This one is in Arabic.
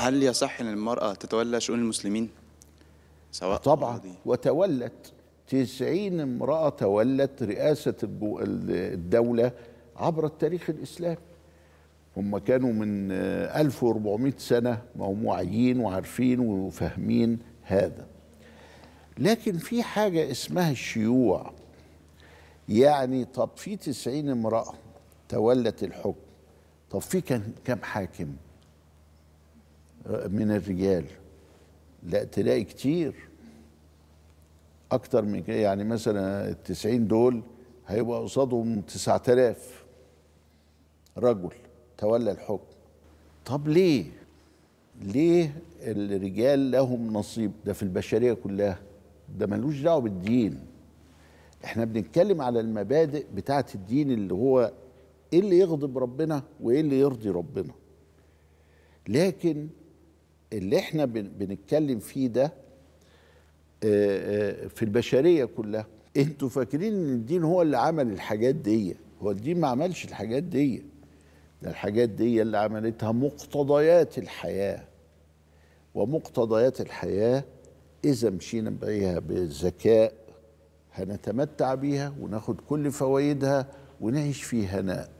هل يصح ان المراه تتولى شؤون المسلمين؟ سواء طبعا وتولت تسعين امرأة تولت رئاسة الدولة عبر التاريخ الإسلامي هم كانوا من 1400 آه، سنة ما هم واعيين وعارفين وفاهمين هذا لكن في حاجة اسمها الشيوع يعني طب في 90 امرأة تولت الحكم طب في كان كم حاكم من الرجال لا تلاقي كتير اكتر من يعني مثلا التسعين دول هيبقى قصادهم تسعة آلاف رجل تولى الحكم طب ليه ليه الرجال لهم نصيب ده في البشرية كلها ده ملوش دعوة بالدين احنا بنتكلم على المبادئ بتاعة الدين اللي هو ايه اللي يغضب ربنا وايه اللي يرضي ربنا لكن اللي احنا بنتكلم فيه ده آه، آه، في البشريه كلها انتوا فاكرين ان الدين هو اللي عمل الحاجات دي هو الدين ما عملش الحاجات دي ده الحاجات دي اللي عملتها مقتضيات الحياه ومقتضيات الحياه اذا مشينا بيها بذكاء هنتمتع بيها وناخد كل فوائدها ونعيش في هناء